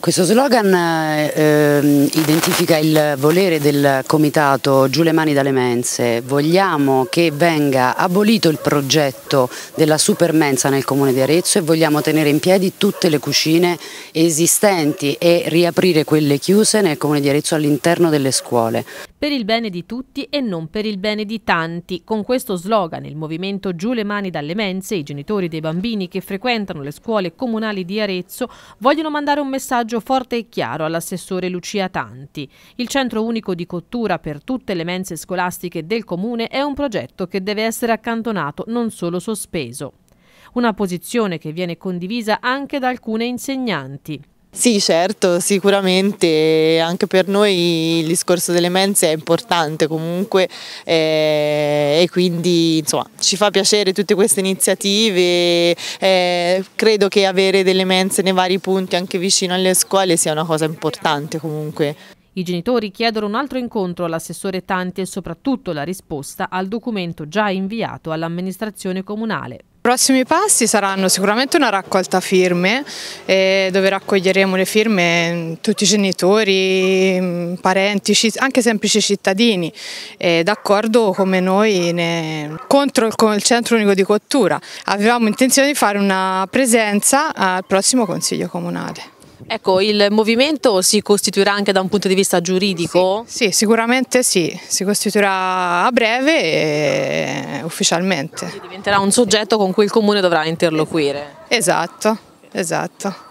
Questo slogan eh, ehm, identifica il volere del comitato Giù le mani dalle mense. Vogliamo che venga abolito il progetto della supermensa nel comune di Arezzo e vogliamo tenere in piedi tutte le cucine esistenti e riaprire quelle chiuse nel comune di Arezzo all'interno delle scuole per il bene di tutti e non per il bene di tanti. Con questo slogan il movimento Giù le mani dalle mense, i genitori dei bambini che frequentano le scuole comunali di Arezzo vogliono mandare un messaggio forte e chiaro all'assessore Lucia Tanti. Il centro unico di cottura per tutte le mense scolastiche del comune è un progetto che deve essere accantonato, non solo sospeso. Una posizione che viene condivisa anche da alcune insegnanti. Sì, certo, sicuramente anche per noi il discorso delle mense è importante comunque eh, e quindi insomma, ci fa piacere tutte queste iniziative. Eh, credo che avere delle mense nei vari punti anche vicino alle scuole sia una cosa importante comunque. I genitori chiedono un altro incontro all'assessore Tanti e soprattutto la risposta al documento già inviato all'amministrazione comunale. I prossimi passi saranno sicuramente una raccolta firme eh, dove raccoglieremo le firme mm, tutti i genitori, mm, parenti, anche semplici cittadini, eh, d'accordo come noi ne... contro il, il, Centro Unico di Cottura. Avevamo intenzione di fare una presenza al prossimo Consiglio Comunale. Ecco, il movimento si costituirà anche da un punto di vista giuridico? Sì, sì sicuramente sì, si costituirà a breve e ufficialmente. Quindi diventerà un soggetto con cui il comune dovrà interloquire. Esatto, esatto.